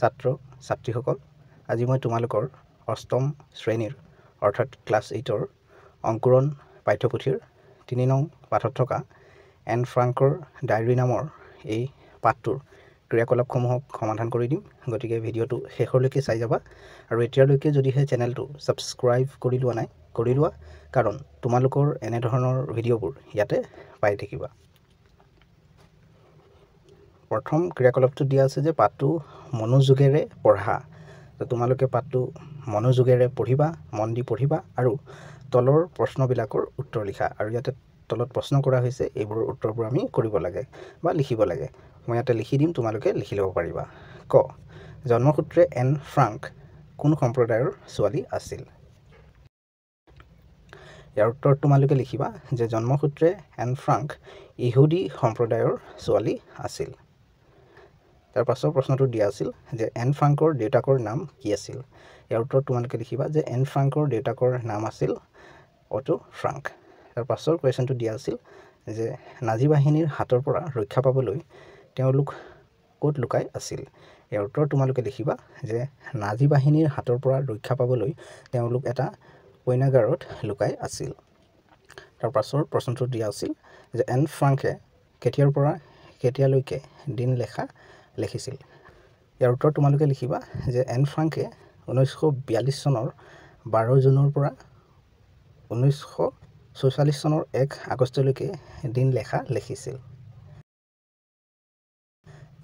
ছাত্ৰ ছাত্ৰীসকল আজি মই তোমালোকৰ অষ্টম শ্ৰেণীৰ অৰ্থাৎ ক্লাছ এইটৰ অংকুৰণ পাঠ্যপুথিৰ তিনি নং পাঠত থকা এন ফ্ৰাংকৰ ডায়েৰী নামৰ এই পাঠটোৰ ক্ৰিয়াকলাপসমূহক সমাধান কৰি দিম গতিকে ভিডিঅ'টো শেষলৈকে চাই যাবা আৰু এতিয়ালৈকে যদিহে চেনেলটো ছাবস্ক্ৰাইব কৰি লোৱা নাই কৰি লোৱা কাৰণ তোমালোকৰ এনেধৰণৰ ভিডিঅ'বোৰ ইয়াতে পাই থাকিবা প্ৰথম ক্ৰিয়াকলাপটো দিয়া আছে যে পাঠটো মনোযোগেৰে পঢ়া তোমালোকে পাঠটো মনোযোগেৰে পঢ়িবা মন দি পঢ়িবা আৰু তলৰ প্ৰশ্নবিলাকৰ উত্তৰ লিখা আৰু ইয়াতে তলত প্ৰশ্ন কৰা হৈছে এইবোৰৰ উত্তৰবোৰ আমি কৰিব লাগে বা লিখিব লাগে মই ইয়াতে লিখি দিম তোমালোকে লিখি ল'ব পাৰিবা ক জন্মসূত্ৰে এন ফ্ৰাংক কোন সম্প্ৰদায়ৰ ছোৱালী আছিল ইয়াৰ উত্তৰত তোমালোকে লিখিবা যে জন্মসূত্ৰে এন ফ্ৰাংক ইহুদী সম্প্ৰদায়ৰ ছোৱালী আছিল তাৰ পাছৰ প্ৰশ্নটো দিয়া আছিল যে এন ফ্ৰাংকৰ দেউতাকৰ নাম কি আছিল ইয়াৰ উত্তৰত তোমালোকে লিখিবা যে এন ফ্ৰাংকৰ দেউতাকৰ নাম আছিল অটো ফ্ৰাংক তাৰ পাছৰ কুৱেশ্যনটো দিয়া আছিল যে নাজী বাহিনীৰ হাতৰ পৰা ৰক্ষা পাবলৈ তেওঁলোক ক'ত লুকাই আছিল ইয়াৰ উত্তৰত তোমালোকে লিখিবা যে নাজী বাহিনীৰ হাতৰ পৰা ৰক্ষা পাবলৈ তেওঁলোক এটা কইনাগাৰত লুকাই আছিল তাৰ পাছৰ প্ৰশ্নটো দিয়া আছিল যে এন ফ্ৰাংকে কেতিয়াৰ পৰা কেতিয়ালৈকে দিন লেখা লিখিছিল ইয়াৰ উত্তৰ তোমালোকে লিখিবা যে এন ফ্ৰাংকে ঊনৈছশ বিয়াল্লিছ চনৰ বাৰ জুনৰ পৰা ঊনৈছশ ছয়চল্লিছ চনৰ এক আগষ্টলৈকে দিন লেখা লিখিছিল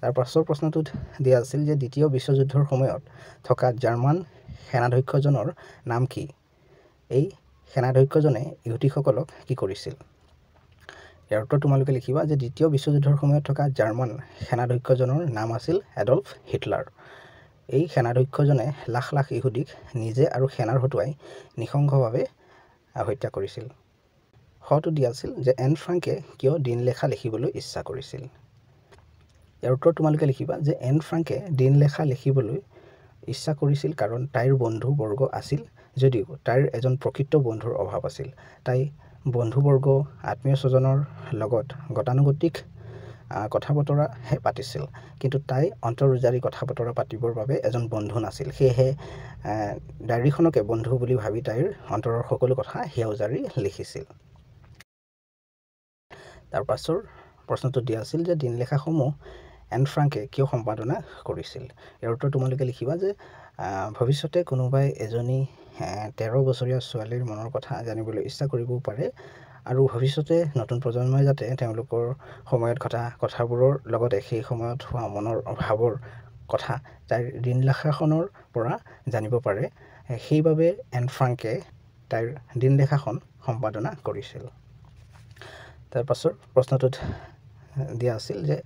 তাৰ পাছৰ প্ৰশ্নটোত দিয়া আছিল যে দ্বিতীয় বিশ্বযুদ্ধৰ সময়ত থকা জাৰ্মান সেনাধ্যক্ষজনৰ নাম কি এই সেনাধ্যক্ষজনে ইহুদীসকলক কি কৰিছিল ইয়াৰ উত্তৰ তোমালোকে লিখিবা যে দ্বিতীয় বিশ্বযুদ্ধৰ সময়ত থকা জাৰ্মান সেনাধ্যক্ষজনৰ নাম আছিল এডল্ফ হিটলাৰ এই সেনাধ্যক্ষজনে লাখ লাখ ইহুদীক নিজে আৰু সেনাৰ হতুৱাই নিসংগভাৱে হত্যা কৰিছিল দিয়া আছিল যে এন ফ্ৰাংকে কিয় দিন লেখা লিখিবলৈ ইচ্ছা কৰিছিল ইয়াৰ উত্তৰ তোমালোকে লিখিবা যে এন ফ্ৰাংকে দিন লেখা লিখিবলৈ ইচ্ছা কৰিছিল কাৰণ তাইৰ বন্ধুবৰ্গ আছিল যদিও তাইৰ এজন প্ৰকৃত বন্ধুৰ অভাৱ আছিল তাই বন্ধুবৰ্গ আত্মীয় স্বজনৰ লগত গতানুগতিক কথা বতৰাহে পাতিছিল কিন্তু তাই অন্তৰোজাৰী কথা বতৰা পাতিবৰ বাবে এজন বন্ধু নাছিল সেয়েহে ডায়েৰীখনকে বন্ধু বুলি ভাবি তাইৰ অন্তৰৰ সকলো কথা সেয়া সেউজাৰি লিখিছিল তাৰ পাছৰ প্ৰশ্নটো দিয়া আছিল যে দিনলেখাসমূহ এন ফ্ৰাংকে কিয় সম্পাদনা কৰিছিল ইয়াৰ উত্তৰ তোমালোকে লিখিবা যে ভৱিষ্যতে কোনোবাই এজনী তেৰ বছৰীয়া ছোৱালীৰ মনৰ কথা জানিবলৈ ইচ্ছা কৰিবও পাৰে আৰু ভৱিষ্যতে নতুন প্ৰজন্মই যাতে তেওঁলোকৰ সময়ত ঘটা কথাবোৰৰ লগতে সেই সময়ত হোৱা মনৰ অভাৱৰ কথা তাইৰ দিনলেখাখনৰ পৰা জানিব পাৰে সেইবাবে এন ফ্ৰাংকে তাইৰ দিনলেখাখন সম্পাদনা কৰিছিল তাৰপাছৰ প্ৰশ্নটোত দিয়া আছিল যে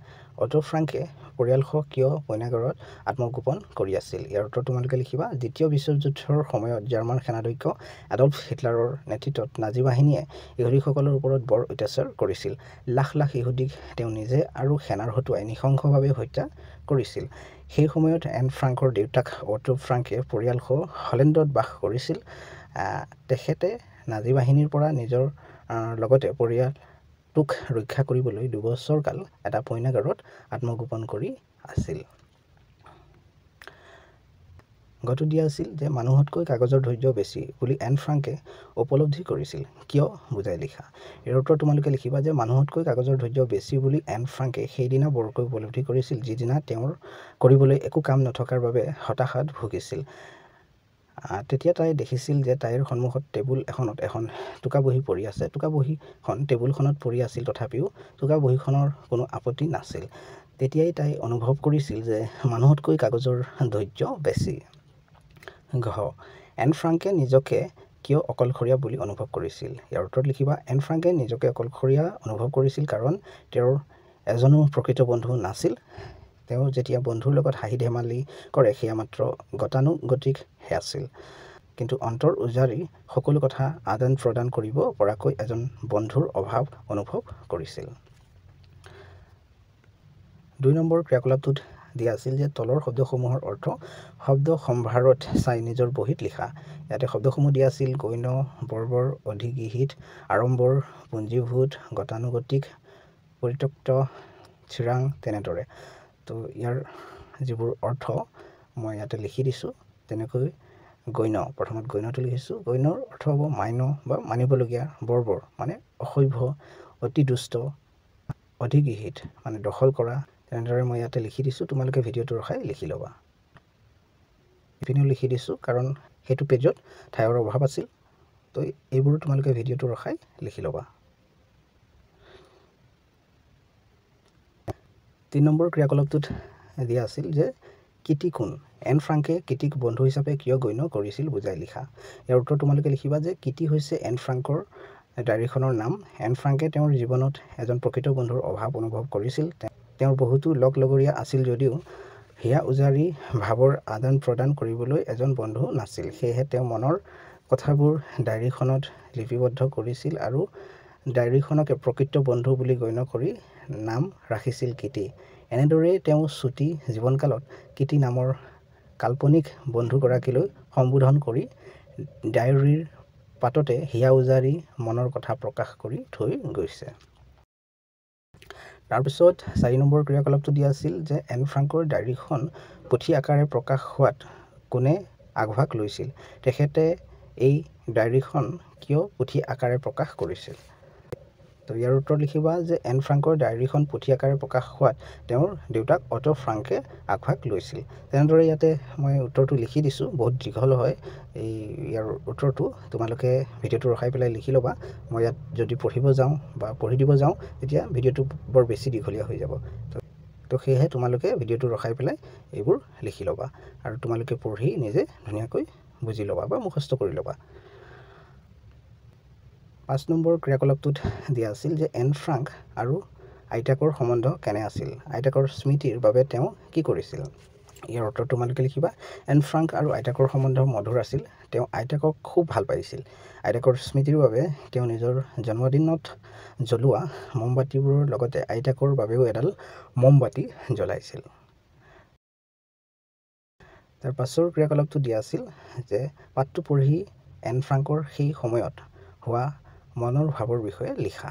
অট' ফ্ৰাংকে পৰিয়ালসহ কিয় কইনাগৰত আত্মগোপন কৰি আছিল ইয়াৰ উত্তৰ তোমালোকে লিখিবা দ্বিতীয় বিশ্বযুদ্ধৰ সময়ত জাৰ্মান সেনাধ্যক্ষ এডল্ফ হিটলাৰৰ নেতৃত্বত নাজি বাহিনীয়ে ইহুদীসকলৰ ওপৰত বৰ অত্যাচাৰ কৰিছিল লাখ লাখ ইহুদীক তেওঁ নিজে আৰু সেনাৰ হতুৱাই নিশংসভাৱে হত্যা কৰিছিল সেই সময়ত এন ফ্ৰাংকৰ দেউতাক অট' ফ্ৰাংকে পৰিয়ালসহ হলেণ্ডত বাস কৰিছিল তেখেতে নাজী বাহিনীৰ পৰা নিজৰ লগতে পৰিয়াল তোক ৰক্ষা কৰিবলৈ দুবছৰ কাল এটা পইনাগাৰত আত্মগোপন কৰি আছিল গতি দিয়া আছিল যে মানুহতকৈ কাগজৰ ধৈৰ্য বেছি বুলি এন ফ্ৰাংকে উপলব্ধি কৰিছিল কিয় বুজাই লিখা ইয়াৰ উত্তৰ তোমালোকে লিখিবা যে মানুহতকৈ কাগজৰ ধৈৰ্য বেছি বুলি এন ফ্ৰাংকে সেইদিনা বৰকৈ উপলব্ধি কৰিছিল যিদিনা তেওঁৰ কৰিবলৈ একো কাম নথকাৰ বাবে হতাশাত ভুগিছিল তেতিয়া তাই দেখিছিল যে তাইৰ সন্মুখত টেবুল এখনত এখন টোকা বহী পৰি আছে টোকা বহীখন টেবুলখনত পৰি আছিল তথাপিও টোকা বহীখনৰ কোনো আপত্তি নাছিল তেতিয়াই তাই অনুভৱ কৰিছিল যে মানুহতকৈ কাগজৰ ধৈৰ্য বেছি ঘ এন ফ্ৰাংকে নিজকে কিয় অকলশৰীয়া বুলি অনুভৱ কৰিছিল ইয়াৰ উত্তৰত লিখিবা এন ফ্ৰাংকে নিজকে অকলশৰীয়া অনুভৱ কৰিছিল কাৰণ তেওঁৰ এজনো প্ৰকৃত বন্ধু নাছিল তেওঁ যেতিয়া বন্ধুৰ লগত হাঁহি ধেমালি কৰে সেয়া মাত্ৰ গতানুগতিক হে আছিল কিন্তু অন্তৰ উজাৰি সকলো কথা আদান প্ৰদান কৰিব পৰাকৈ এজন বন্ধুৰ অভাৱ অনুভৱ কৰিছিল দুই নম্বৰ ক্ৰিয়াকলাপটোত দিয়া আছিল যে তলৰ শব্দসমূহৰ অৰ্থ শব্দ সম্ভাৰত চাই নিজৰ বহীত লিখা ইয়াতে শব্দসমূহ দিয়া আছিল গণ্য বৰ্বৰ অধিগৃহীত আড়ম্বৰ পুঞ্জীভূত গতানুগতিক পৰিত্যক্ত চিৰাং তেনেদৰে তো ইয়াৰ যিবোৰ অৰ্থ মই ইয়াতে লিখি দিছোঁ তেনেকৈ গণ্য প্ৰথমত গণ্যটো লিখিছোঁ গণ্যৰ অৰ্থ হ'ব মান্য বা মানিবলগীয়া বৰ্বৰ মানে অসভ্য অতি দুষ্ট অধিগৃহিত মানে দখল কৰা তেনেদৰে মই ইয়াতে লিখি দিছোঁ তোমালোকে ভিডিঅ'টো ৰখাই লিখি ল'বা ইপিনেও লিখি দিছোঁ কাৰণ সেইটো পেজত ঠাইৰ অভাৱ আছিল তো এইবোৰ তোমালোকে ভিডিঅ'টো ৰখাই লিখি ল'বা তিনি নম্বৰ ক্ৰিয়াকলাপটোত দিয়া আছিল যে কিটি কোন এন ফ্ৰাংকে কিটিক বন্ধু হিচাপে কিয় গণ্য কৰিছিল বুজাই লিখা ইয়াৰ উত্তৰ তোমালোকে লিখিবা যে কিটি হৈছে এন ফ্ৰাংকৰ ডায়েৰীখনৰ নাম এন ফ্ৰাংকে তেওঁৰ জীৱনত এজন প্ৰকৃত বন্ধুৰ অভাৱ অনুভৱ কৰিছিল তেওঁৰ বহুতো লগ লগৰীয়া আছিল যদিও হিয়া উজাৰি ভাৱৰ আদান প্ৰদান কৰিবলৈ এজন বন্ধু নাছিল সেয়েহে তেওঁ মনৰ কথাবোৰ ডায়েৰীখনত লিপিবদ্ধ কৰিছিল আৰু ডায়েৰীখনকে প্ৰকৃত বন্ধু বুলি গণ্য কৰি নাম ৰাখিছিল কীৰ্তি এনেদৰেই তেওঁ চুটি জীৱনকালত কীৰ্তি নামৰ কাল্পনিক বন্ধুগৰাকীলৈ সম্বোধন কৰি ডায়েৰীৰ পাততে হিয়া উজাৰি মনৰ কথা প্ৰকাশ কৰি থৈ গৈছে তাৰপিছত চাৰি নম্বৰ ক্ৰিয়াকলাপটো দিয়া আছিল যে এন ফ্ৰাংকৰ ডায়েৰীখন পুথি আকাৰে প্ৰকাশ হোৱাত কোনে আগভাগ লৈছিল তেখেতে এই ডায়েৰীখন কিয় পুথি আকাৰে প্ৰকাশ কৰিছিল তো ইয়াৰ উত্তৰ লিখিবা যে এন ফ্ৰাংকৰ ডায়েৰীখন পুথি আকাৰে প্ৰকাশ হোৱাত তেওঁৰ দেউতাক অট' ফ্ৰাংকে আগভাগ লৈছিল তেনেদৰে ইয়াতে মই উত্তৰটো লিখি দিছোঁ বহুত দীঘল হয় এই ইয়াৰ উত্তৰটো তোমালোকে ভিডিঅ'টো ৰখাই পেলাই লিখি ল'বা মই ইয়াত যদি পঢ়িব যাওঁ বা পঢ়ি দিব যাওঁ তেতিয়া ভিডিঅ'টো বৰ বেছি দীঘলীয়া হৈ যাব তো সেয়েহে তোমালোকে ভিডিঅ'টো ৰখাই পেলাই এইবোৰ লিখি ল'বা আৰু তোমালোকে পঢ়ি নিজে ধুনীয়াকৈ বুজি ল'বা বা মুখস্থ কৰি ল'বা পাঁচ নম্বৰ ক্ৰিয়াকলাপটোত দিয়া আছিল যে এন ফ্ৰাংক আৰু আইতাকৰ সম্বন্ধ কেনে আছিল আইতাকৰ স্মৃতিৰ বাবে তেওঁ কি কৰিছিল ইয়াৰ উত্তৰ তোমালোকে লিখিবা এন ফ্ৰাংক আৰু আইতাকৰ সম্বন্ধ মধুৰ আছিল তেওঁ আইতাকক খুব ভাল পাইছিল আইতাকৰ স্মৃতিৰ বাবে তেওঁ নিজৰ জন্মদিনত জ্বলোৱা মমবাতিবোৰৰ লগতে আইতাকৰ বাবেও এডাল মমবাতি জ্বলাইছিল তাৰ পাছৰ ক্ৰিয়াকলাপটো দিয়া আছিল যে পাঠটো পঢ়ি এন ফ্ৰাংকৰ সেই সময়ত হোৱা মনৰ ভাৱৰ বিষয়ে লিখা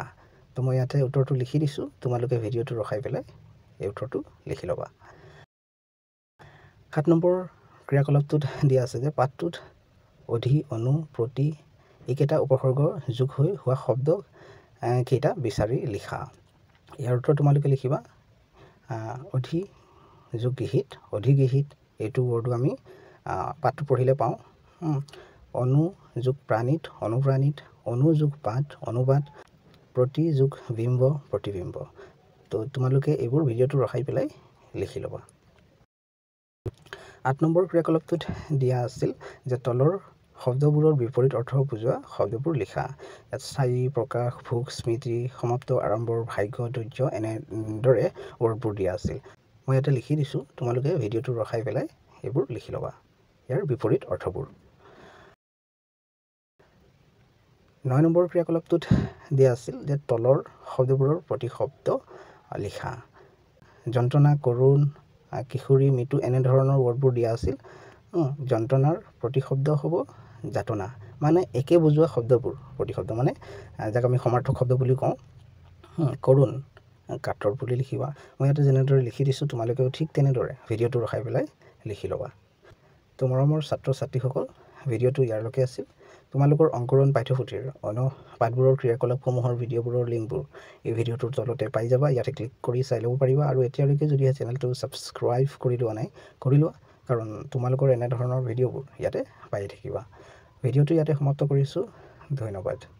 তো মই ইয়াতে উত্তৰটো লিখি দিছোঁ তোমালোকে ভিডিঅ'টো ৰখাই পেলাই এই উত্তৰটো লিখি ল'বা সাত নম্বৰ ক্ৰিয়াকলাপটোত দিয়া আছে যে পাঠটোত অধি অনু প্ৰতি এইকেইটা উপসৰ্গ যোগ হৈ হোৱা শব্দ কেইটা বিচাৰি লিখা ইয়াৰ উত্তৰ তোমালোকে লিখিবা অধি যোগ গৃহীত অধি গৃহীত এইটো ৱৰ্ডো আমি পাঠটো পঢ়িলে পাওঁ অনু যোগ প্ৰাণীত অনুপ্ৰাণীত অনুযোগ পাঠ অনুবাদ প্ৰতিযোগ বিম্ব প্ৰতিবিম্ব তো তোমালোকে এইবোৰ ভিডিঅ'টো ৰখাই পেলাই লিখি ল'বা আঠ নম্বৰ ক্ৰিয়াকলাপটোত দিয়া আছিল যে তলৰ শব্দবোৰৰ বিপৰীত অৰ্থ বুজোৱা শব্দবোৰ লিখা ইয়াত স্থায়ী প্ৰকাশ ভোগ স্মৃতি সমাপ্ত আৰম্ভ ভাগ্য ধৈৰ্য এনেদৰে ৱৰ্ডবোৰ দিয়া আছিল মই ইয়াতে লিখি দিছোঁ তোমালোকে ভিডিঅ'টো ৰখাই পেলাই এইবোৰ লিখি ল'বা ইয়াৰ বিপৰীত অৰ্থবোৰ নয় নম্বৰ ক্ৰিয়াকলাপটোত দিয়া আছিল যে তলৰ শব্দবোৰৰ প্ৰতি শব্দ লিখা যন্ত্ৰণা কৰুণ কিশোৰী মৃত্যু এনেধৰণৰ ৱৰ্ডবোৰ দিয়া আছিল যন্ত্ৰণাৰ প্ৰতি শব্দ হ'ব যাতনা মানে একে বুজোৱা শব্দবোৰ প্ৰতিশব্দ মানে যাক আমি সমাৰ্থক শব্দ বুলি কওঁ কৰুণ কাটৰ বুলি লিখিবা মই ইয়াতে যেনেদৰে লিখি দিছোঁ তোমালোকেও ঠিক তেনেদৰে ভিডিঅ'টো ৰখাই পেলাই লিখি ল'বা তো মৰমৰ ছাত্ৰ ছাত্ৰীসকল ভিডিঅ'টো ইয়াৰলৈকে আছিল তোমালোকৰ অংকুৰণ পাঠ্যপুথিৰ অন্য পাঠবোৰৰ ক্ৰিয়াকলাপসমূহৰ ভিডিঅ'বোৰৰ লিংকবোৰ এই ভিডিঅ'টোৰ তলতে পাই যাবা ইয়াতে ক্লিক কৰি চাই ল'ব পাৰিবা আৰু এতিয়ালৈকে যদিহে চেনেলটো ছাবস্ক্ৰাইব কৰি লোৱা নাই কৰি লোৱা কাৰণ তোমালোকৰ এনেধৰণৰ ভিডিঅ'বোৰ ইয়াতে পায়েই থাকিবা ভিডিঅ'টো ইয়াতে সমাপ্ত কৰিছোঁ ধন্যবাদ